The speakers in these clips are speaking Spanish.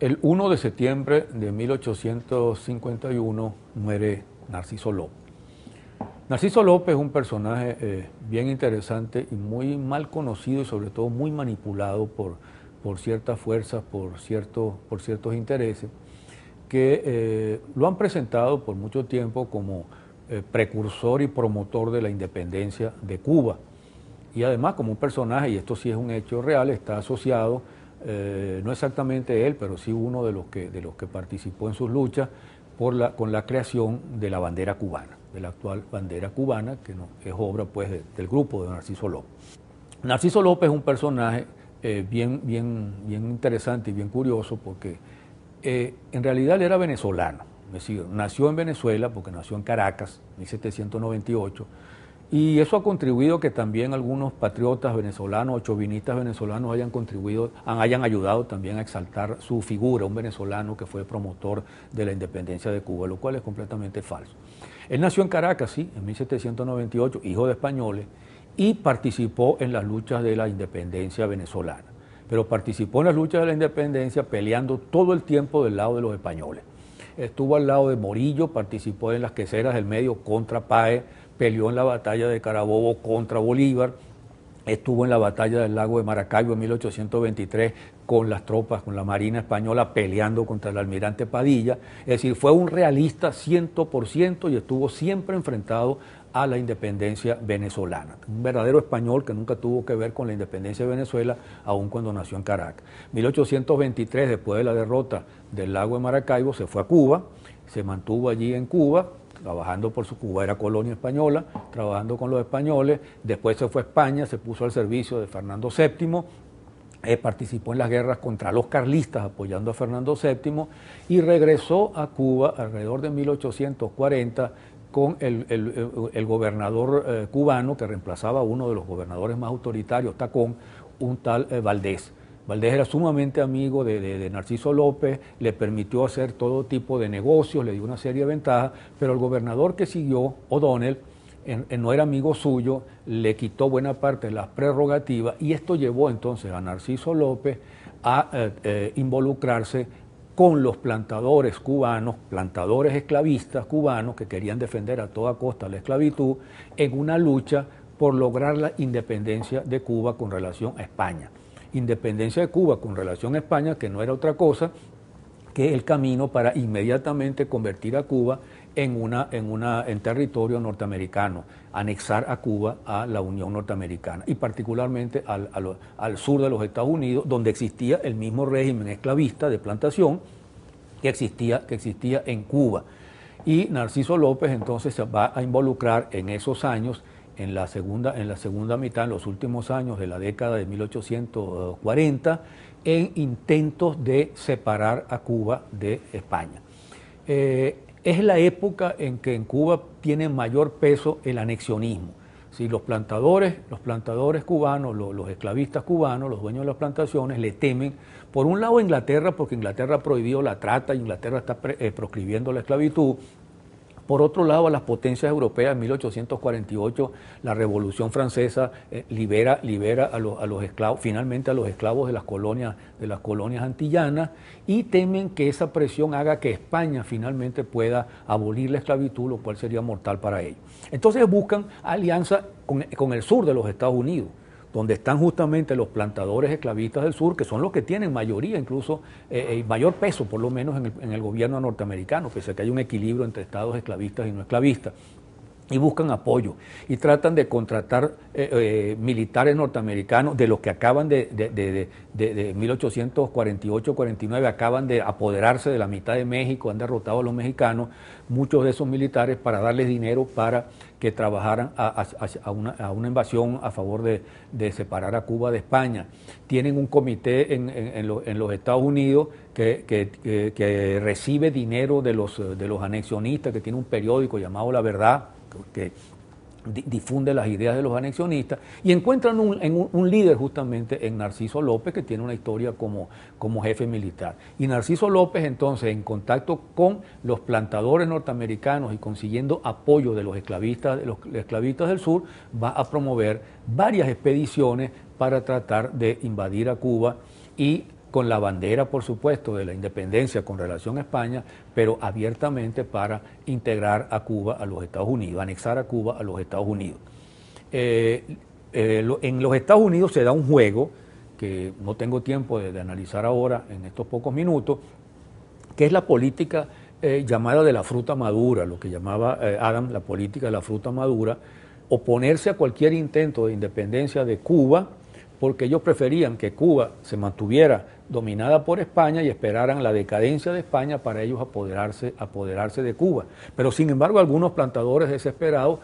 El 1 de septiembre de 1851 muere Narciso López. Narciso López es un personaje eh, bien interesante y muy mal conocido y sobre todo muy manipulado por, ciertas fuerzas, por, por ciertos intereses, que eh, lo han presentado por mucho tiempo como eh, precursor y promotor de la independencia de Cuba. Y además como un personaje, y esto sí es un hecho real, está asociado eh, no exactamente él, pero sí uno de los que, de los que participó en sus luchas con la creación de la bandera cubana, de la actual bandera cubana, que es obra pues, del grupo de Narciso López. Narciso López es un personaje eh, bien, bien, bien interesante y bien curioso porque eh, en realidad él era venezolano, nació en Venezuela porque nació en Caracas, 1798 y eso ha contribuido que también algunos patriotas venezolanos, chovinistas venezolanos hayan contribuido, hayan ayudado también a exaltar su figura, un venezolano que fue promotor de la independencia de Cuba, lo cual es completamente falso. Él nació en Caracas, sí, en 1798, hijo de españoles, y participó en las luchas de la independencia venezolana. Pero participó en las luchas de la independencia peleando todo el tiempo del lado de los españoles. Estuvo al lado de Morillo, participó en las queseras del medio contra PAE, peleó en la batalla de Carabobo contra Bolívar, estuvo en la batalla del lago de Maracaibo en 1823 con las tropas, con la Marina Española peleando contra el almirante Padilla. Es decir, fue un realista 100% y estuvo siempre enfrentado a la independencia venezolana. Un verdadero español que nunca tuvo que ver con la independencia de Venezuela, aun cuando nació en Caracas. 1823, después de la derrota del lago de Maracaibo, se fue a Cuba, se mantuvo allí en Cuba trabajando por su Cuba era colonia española, trabajando con los españoles, después se fue a España, se puso al servicio de Fernando VII, eh, participó en las guerras contra los carlistas apoyando a Fernando VII y regresó a Cuba alrededor de 1840 con el, el gobernador eh, cubano que reemplazaba a uno de los gobernadores más autoritarios, Tacón, un tal eh, Valdés. Valdés era sumamente amigo de, Narciso López, le permitió hacer todo tipo de negocios, le dio una serie de ventajas, pero el gobernador que siguió, O'Donnell, no era amigo suyo, le quitó buena parte de las prerrogativas y esto llevó entonces a Narciso López a eh, eh, involucrarse con los plantadores cubanos, plantadores esclavistas cubanos que querían defender a toda costa la esclavitud, en una lucha por lograr la independencia de Cuba con relación a España independencia de Cuba con relación a España, que no era otra cosa que el camino para inmediatamente convertir a Cuba en, una, en, una, en territorio norteamericano, anexar a Cuba a la Unión Norteamericana y particularmente al, al, al sur de los Estados Unidos, donde existía el mismo régimen esclavista de plantación que existía, que existía en Cuba. Y Narciso López entonces se va a involucrar en esos años en la segunda, en la segunda mitad, en los últimos años de la década de 1840, en intentos de separar a Cuba de España. Eh, es la época en que en Cuba tiene mayor peso el anexionismo. Si los plantadores, los plantadores cubanos, los, esclavistas cubanos, los dueños de las plantaciones, le temen, por un lado a Inglaterra, porque Inglaterra prohibió la trata, Inglaterra está eh, proscribiendo la esclavitud, por otro lado, a las potencias europeas, en 1848, la Revolución Francesa eh, libera, libera a, finalmente a los esclavos de las colonias, de las colonias antillanas, y temen que esa presión haga que España finalmente pueda abolir la esclavitud, lo cual sería mortal para ellos. Entonces buscan alianza con el sur de los Estados Unidos donde están justamente los plantadores esclavistas del sur, que son los que tienen mayoría, incluso eh, eh, mayor peso, por lo menos en el, en el gobierno norteamericano, pese a que hay un equilibrio entre estados esclavistas y no esclavistas y buscan apoyo y tratan de contratar eh, eh, militares norteamericanos de los que acaban de, de, de, de 1848-49, acaban de apoderarse de la mitad de México, han derrotado a los mexicanos, muchos de esos militares para darles dinero para que trabajaran a, una, invasión a favor de, separar a Cuba de España. Tienen un comité en, en, los Estados Unidos que, que, que, recibe dinero de los, de los anexionistas, que tiene un periódico llamado La Verdad que difunde las ideas de los anexionistas y encuentran un, líder justamente en Narciso López que tiene una historia como, como jefe militar. Y Narciso López entonces en contacto con los plantadores norteamericanos y consiguiendo apoyo de los esclavistas, de los esclavistas del sur, va a promover varias expediciones para tratar de invadir a Cuba y con la bandera, por supuesto, de la independencia con relación a España, pero abiertamente para integrar a Cuba a los Estados Unidos, anexar a Cuba a los Estados Unidos. Eh, eh, en los Estados Unidos se da un juego que no tengo tiempo de, analizar ahora en estos pocos minutos, que es la política eh, llamada de la fruta madura, lo que llamaba Adam la política de la fruta madura, oponerse a cualquier intento de independencia de Cuba, porque ellos preferían que Cuba se mantuviera dominada por España y esperaran la decadencia de España para ellos apoderarse, apoderarse de Cuba. Pero sin embargo algunos plantadores desesperados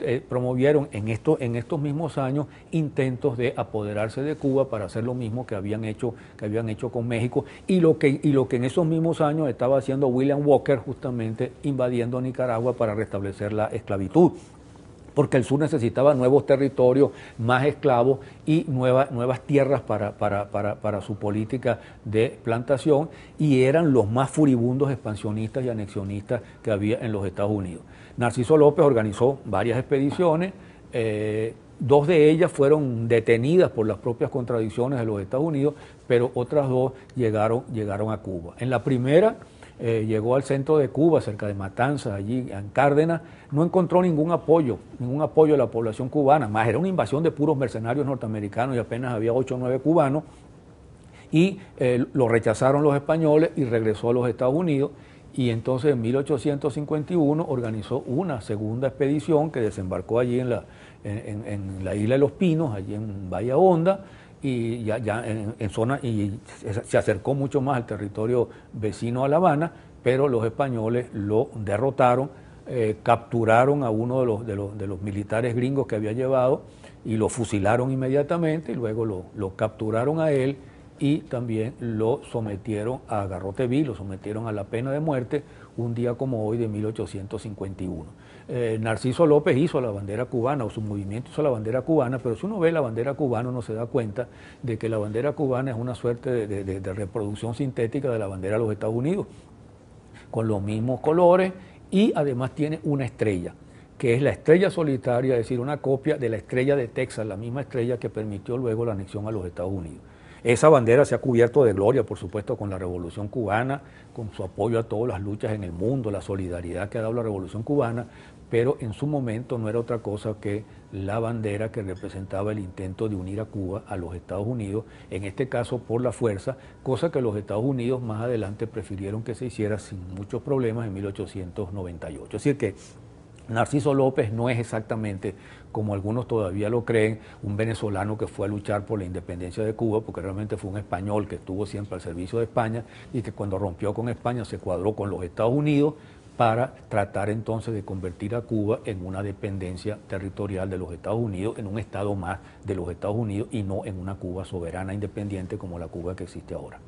eh, promovieron en, esto, en estos mismos años intentos de apoderarse de Cuba para hacer lo mismo que habían hecho, que habían hecho con México y lo, que, y lo que en esos mismos años estaba haciendo William Walker justamente invadiendo Nicaragua para restablecer la esclavitud porque el sur necesitaba nuevos territorios, más esclavos y nuevas tierras para, su política de plantación y eran los más furibundos expansionistas y anexionistas que había en los Estados Unidos. Narciso López organizó varias expediciones. Eh, dos de ellas fueron detenidas por las propias contradicciones de los Estados Unidos, pero otras dos llegaron, llegaron a Cuba. En la primera, eh, llegó al centro de Cuba, cerca de Matanzas, allí en Cárdenas, no encontró ningún apoyo, ningún apoyo de la población cubana, más era una invasión de puros mercenarios norteamericanos y apenas había ocho o 9 cubanos, y eh, lo rechazaron los españoles y regresó a los Estados Unidos. Y entonces en 1851 organizó una segunda expedición que desembarcó allí en la, isla de Los Pinos, allí en Bahía Honda, y ya, ya en, zona y se acercó mucho más al territorio vecino a La Habana, pero los españoles lo derrotaron, eh, capturaron a uno de los, de los, militares gringos que había llevado y lo fusilaron inmediatamente y luego lo capturaron a él y también lo sometieron a vil, lo sometieron a la pena de muerte un día como hoy de 1851. Eh, Narciso López hizo la bandera cubana o su movimiento hizo la bandera cubana, pero si uno ve la bandera cubana uno se da cuenta de que la bandera cubana es una suerte de, de reproducción sintética de la bandera de los Estados Unidos, con los mismos colores y además tiene una estrella que es la estrella solitaria, es decir, una copia de la estrella de Texas, la misma estrella que permitió luego la anexión a los Estados Unidos. Esa bandera se ha cubierto de gloria, por supuesto, con la Revolución cubana, con su apoyo a todas las luchas en el mundo, la solidaridad que ha dado la Revolución cubana, pero en su momento no era otra cosa que la bandera que representaba el intento de unir a Cuba a los Estados Unidos, en este caso por la fuerza, cosa que los Estados Unidos más adelante prefirieron que se hiciera sin muchos problemas en 1898. Es Narciso López no es exactamente, como algunos todavía lo creen, un venezolano que fue a luchar por la independencia de Cuba, porque realmente fue un español que estuvo siempre al servicio de España y que cuando rompió con España se cuadró con los Estados Unidos para tratar entonces de convertir a Cuba en una dependencia territorial de los Estados Unidos, en un Estado más de los Estados Unidos y no en una Cuba soberana, e independiente como la Cuba que existe ahora.